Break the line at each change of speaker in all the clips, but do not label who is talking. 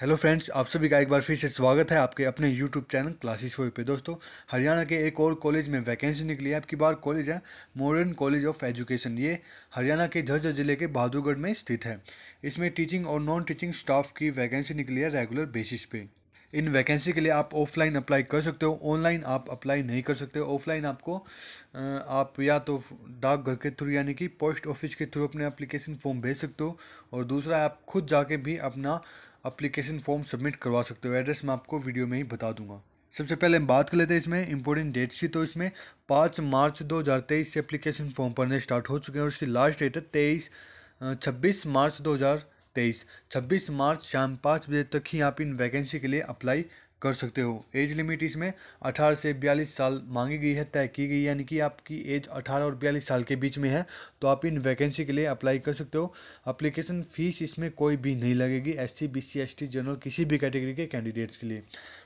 hello friends आप सभी का एक बार फिर से स्वागत है आपके अपने यूट्यूब चैनल क्लासेस फोर पे दोस्तों हरियाणा के एक और कॉलेज में वैकेंसी निकली है आपकी बार कॉलेज है मॉडर्न कॉलेज ऑफ एजुकेशन ये हरियाणा के झज्जर जिले के बहादुरगढ़ में स्थित है इसमें टीचिंग और नॉन टीचिंग स्टाफ की वैकेंसी निकली है रेगुलर बेसिस पे इन वैकेंसी के लिए आप ऑफलाइन अप्लाई कर सकते हो ऑनलाइन आप अप्लाई नहीं कर सकते ऑफलाइन आपको आप या तो डाकघर के थ्रू यानी कि पोस्ट ऑफिस के थ्रू अपने एप्लीकेशन फॉर्म भेज सकते हो और दूसरा आप खुद जाके भी अपना अप्लीकेशन फॉर्म सबमिट करवा सकते हो एड्रेस मैं आपको वीडियो में ही बता दूंगा सबसे पहले हम बात कर लेते हैं इसमें इंपॉर्टेंट डेट्स की तो इसमें पाँच मार्च दो से अप्लीकेशन फॉर्म भरने स्टार्ट हो चुके हैं और उसकी लास्ट डेट है तेईस छब्बीस मार्च दो तेईस छब्बीस मार्च शाम पाँच बजे तक ही आप इन वैकेंसी के लिए अप्लाई कर सकते हो एज लिमिट इसमें 18 से 42 साल मांगी गई है तय की गई यानी कि आपकी एज 18 और 42 साल के बीच में है तो आप इन वैकेंसी के लिए अप्लाई कर सकते हो अप्लीकेशन फ़ीस इसमें कोई भी नहीं लगेगी S C B C S T general किसी भी कैटेगरी के कैंडिडेट्स के लिए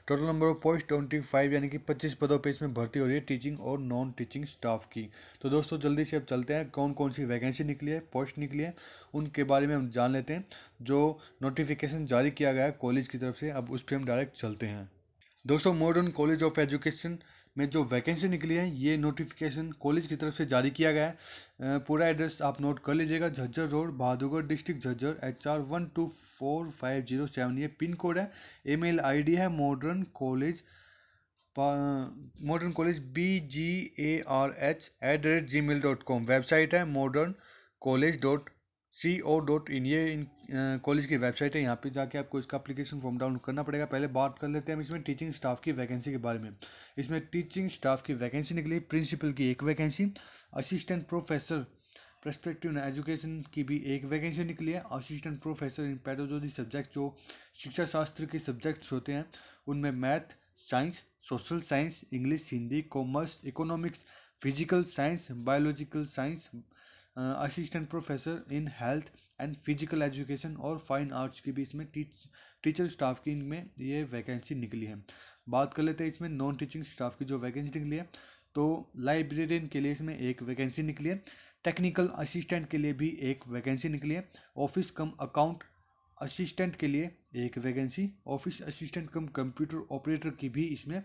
total number of post twenty five यानी कि पच्चीस पदों पर इसमें भर्ती हो रही है टीचिंग और नॉन टीचिंग स्टाफ की तो दोस्तों जल्दी से अब चलते हैं कौन कौन सी वैकेंसी निकली है पोस्ट निकली है उनके बारे में हम जान लेते हैं जो नोटिफिकेशन जारी किया गया है कॉलेज की तरफ से अब उस पर हम डायरेक्ट चलते हैं दोस्तों मॉडर्न कॉलेज ऑफ एजुकेशन में जो वैकेंसी निकली है ये नोटिफिकेशन कॉलेज की तरफ से जारी किया गया है पूरा एड्रेस आप नोट कर लीजिएगा Jhajjar road Bahadurgarh district Jhajjar H R one two four five zero seven ये पिन कोड है आई डी है modern college modern college B G A R H at the rate Gmail dot com website है modern college dot C O dot in ये इन college की website है यहाँ पे जाके आपको इसका एप्लीकेशन फॉर्म डाउनलोड करना पड़ेगा पहले बात कर लेते हैं हम इसमें टीचिंग स्टाफ की वैकेंसी के बारे में इसमें टीचिंग स्टाफ की वैकेंसी निकली प्रिंसिपल की एक vacancy assistant professor prospective education की भी एक वैकेंसी निकली है assistant professor in pathology subject जो शिक्षा शास्त्र के सब्जेक्ट्स होते हैं उनमें math science social science English Hindi commerce economics physical science biological science assistant professor in health and physical education और फाइन आर्ट्स के बीच में टीच टीचर स्टाफ की इनमें ये वैकेंसी निकली है बात कर लेते हैं इसमें नॉन टीचिंग स्टाफ की जो वैकेंसी निकली है तो लाइब्रेरियन के लिए इसमें एक वैकेंसी निकली है टेक्निकल असिस्टेंट के लिए भी एक वैकेंसी निकली है ऑफिस कम अकाउंट असिस्टेंट के लिए एक vacancy office assistant cum computer operator की भी इसमें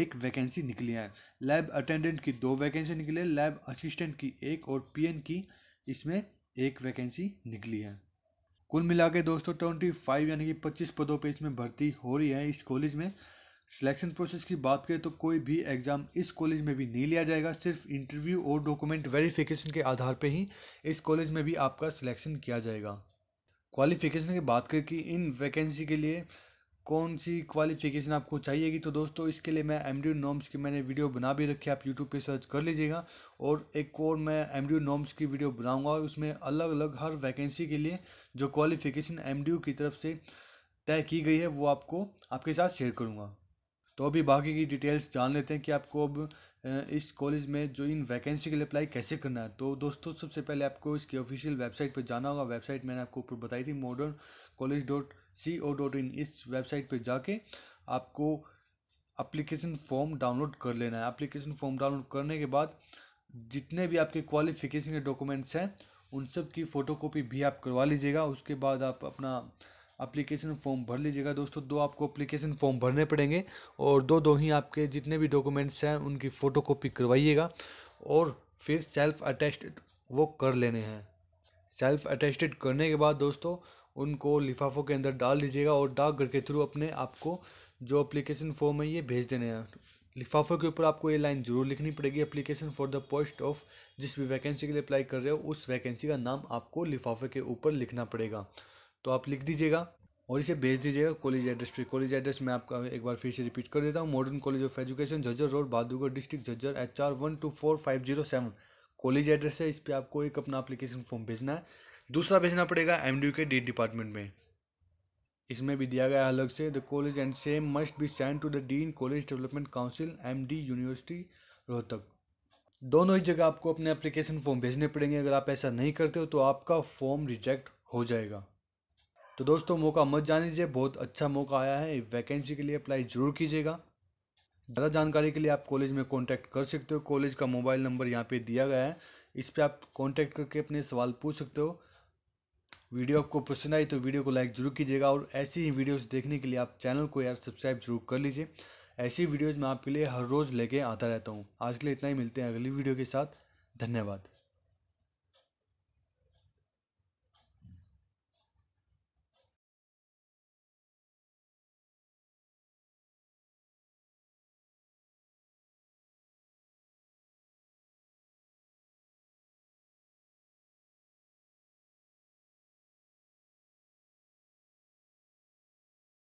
एक वैकेंसी निकली है लैब अटेंडेंट की दो वैकेंसी निकली है लैब असिस्टेंट की एक और पीएन की इसमें एक वैकेंसी निकली है कुल मिला के दोस्तों ट्वेंटी फाइव यानी कि पच्चीस पदों पर इसमें भर्ती हो रही है इस कॉलेज में सिलेक्शन प्रोसेस की बात करें तो कोई भी एग्ज़ाम इस कॉलेज में भी नहीं लिया जाएगा सिर्फ इंटरव्यू और डॉक्यूमेंट वेरिफिकेशन के आधार पर ही इस कॉलेज में भी आपका सिलेक्शन किया जाएगा क्वालिफ़िकेशन की बात करें कि इन वैकेंसी के लिए कौन सी क्वालिफ़िकेशन आपको चाहिएगी तो दोस्तों इसके लिए मैं एम डी नॉम्स की मैंने वीडियो बना भी रखी है आप यूट्यूब पे सर्च कर लीजिएगा और एक और मैं एम डी नॉम्स की वीडियो बनाऊंगा और उसमें अलग अलग हर वैकेंसी के लिए जो क्वालिफ़िकेशन एम डी की तरफ से तय की गई है वो आपको आपके साथ शेयर करूँगा तो अभी बाकी की डिटेल्स जान लेते हैं कि आपको अब इस कॉलेज में जो इन वैकेंसी के लिए अप्लाई कैसे करना है तो दोस्तों सबसे पहले आपको इसकी ऑफिशियल वेबसाइट पर जाना होगा वेबसाइट मैंने आपको ऊपर बताई थी modern college dot C O dot in इस वेबसाइट पर जाके आपको अप्लीकेशन फॉर्म डाउनलोड कर लेना है अप्लीकेशन फॉर्म डाउनलोड करने के बाद जितने भी आपके क्वालिफिकेशन के डॉक्यूमेंट्स हैं उन सब की फ़ोटोकॉपी भी आप करवा लीजिएगा उसके बाद आप अपना अप्लीकेशन फॉर्म भर लीजिएगा दोस्तों दो आपको अप्लीकेशन फॉर्म भरने पड़ेंगे और दो दो ही आपके जितने भी डॉक्यूमेंट्स हैं उनकी फ़ोटो कॉपी करवाइएगा और फिर सेल्फ अटेस्टेड वो कर लेने हैं सेल्फ अटेस्टेड करने के बाद दोस्तों उनको लिफाफों के अंदर डाल दीजिएगा और डाकघर के थ्रू अपने आपको जो अप्लीकेशन फॉर्म है ये भेज देने हैं लिफाफों के ऊपर आपको ये लाइन जरूर लिखनी पड़ेगी application for the post of जिस भी वैकेंसी के लिए अप्लाई कर रहे हो उस वैकेंसी का नाम आपको लिफाफे के ऊपर लिखना पड़ेगा तो आप लिख दीजिएगा और इसे भेज दीजिएगा कॉलेज एड्रेस पे कॉलेज एड्रेस मैं आपका एक बार फिर से रिपीट कर देता हूँ modern college of education Jhajjar road Bahadurgarh district Jhajjar H R one two four five zero seven college address है इस पर आपको एक अपना अप्लीकेशन फॉर्म भेजना है दूसरा भेजना पड़ेगा एम डी के डी डिपार्टमेंट में इसमें भी दिया गया अलग से the college and same must be send to the dean college development council M D university Rohtak दोनों ही जगह आपको अपने एप्लीकेशन फॉर्म भेजने पड़ेंगे अगर आप ऐसा नहीं करते हो तो आपका फॉर्म रिजेक्ट हो जाएगा तो दोस्तों मौका मत जान लीजिए बहुत अच्छा मौका आया है वैकेंसी के लिए अप्लाई जरूर कीजिएगा ज़्यादा जानकारी के लिए आप कॉलेज में कॉन्टैक्ट कर सकते हो कॉलेज का मोबाइल नंबर यहाँ पे दिया गया है इस पर आप कॉन्टैक्ट करके अपने सवाल पूछ सकते हो वीडियो आपको पसंद आई तो वीडियो को लाइक जरूर कीजिएगा और ऐसी ही वीडियोस देखने के लिए आप चैनल को यार सब्सक्राइब जरूर कर लीजिए ऐसी वीडियोज़ मैं आपके लिए हर रोज़ लेके आता रहता हूँ आज के लिए इतना ही मिलते हैं अगली वीडियो के साथ धन्यवाद